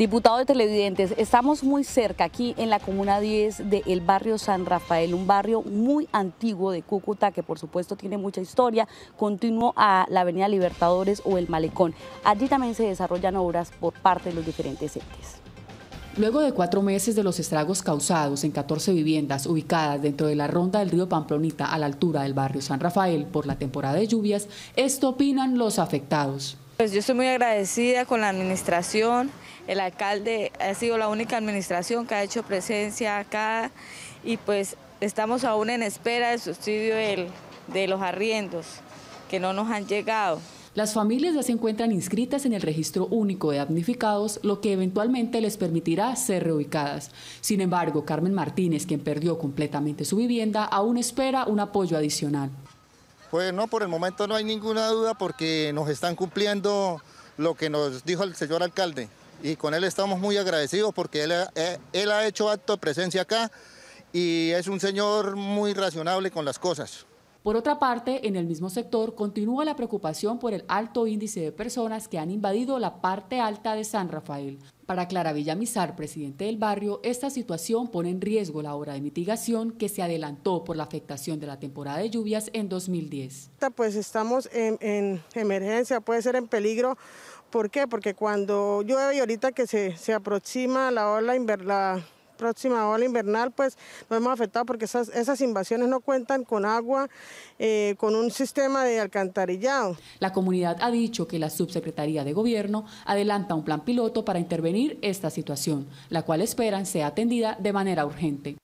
Diputado de Televidentes, estamos muy cerca aquí en la Comuna 10 del barrio San Rafael, un barrio muy antiguo de Cúcuta que por supuesto tiene mucha historia, continuo a la Avenida Libertadores o el Malecón. Allí también se desarrollan obras por parte de los diferentes entes. Luego de cuatro meses de los estragos causados en 14 viviendas ubicadas dentro de la ronda del río Pamplonita a la altura del barrio San Rafael por la temporada de lluvias, esto opinan los afectados. Pues yo estoy muy agradecida con la administración, el alcalde ha sido la única administración que ha hecho presencia acá y pues estamos aún en espera del subsidio de los arriendos que no nos han llegado. Las familias ya se encuentran inscritas en el registro único de damnificados, lo que eventualmente les permitirá ser reubicadas. Sin embargo, Carmen Martínez, quien perdió completamente su vivienda, aún espera un apoyo adicional. Pues no, por el momento no hay ninguna duda porque nos están cumpliendo lo que nos dijo el señor alcalde y con él estamos muy agradecidos porque él, ha eh, hecho acto de presencia acá y es un señor muy razonable con las cosas. Por otra parte, en el mismo sector continúa la preocupación por el alto índice de personas que han invadido la parte alta de San Rafael, para Clara Villamizar, presidente del barrio, esta situación pone en riesgo la obra de mitigación que se adelantó por la afectación de la temporada de lluvias en 2010. Pues estamos en, emergencia, puede ser en peligro. ¿Por qué? Porque cuando llueve y ahorita que se, se aproxima la ola, la, próxima ola invernal, pues nos hemos afectado porque esas, esas invasiones no cuentan con agua, eh, con un sistema de alcantarillado. La comunidad ha dicho que la subsecretaría de Gobierno adelanta un plan piloto para intervenir esta situación, la cual esperan sea atendida de manera urgente.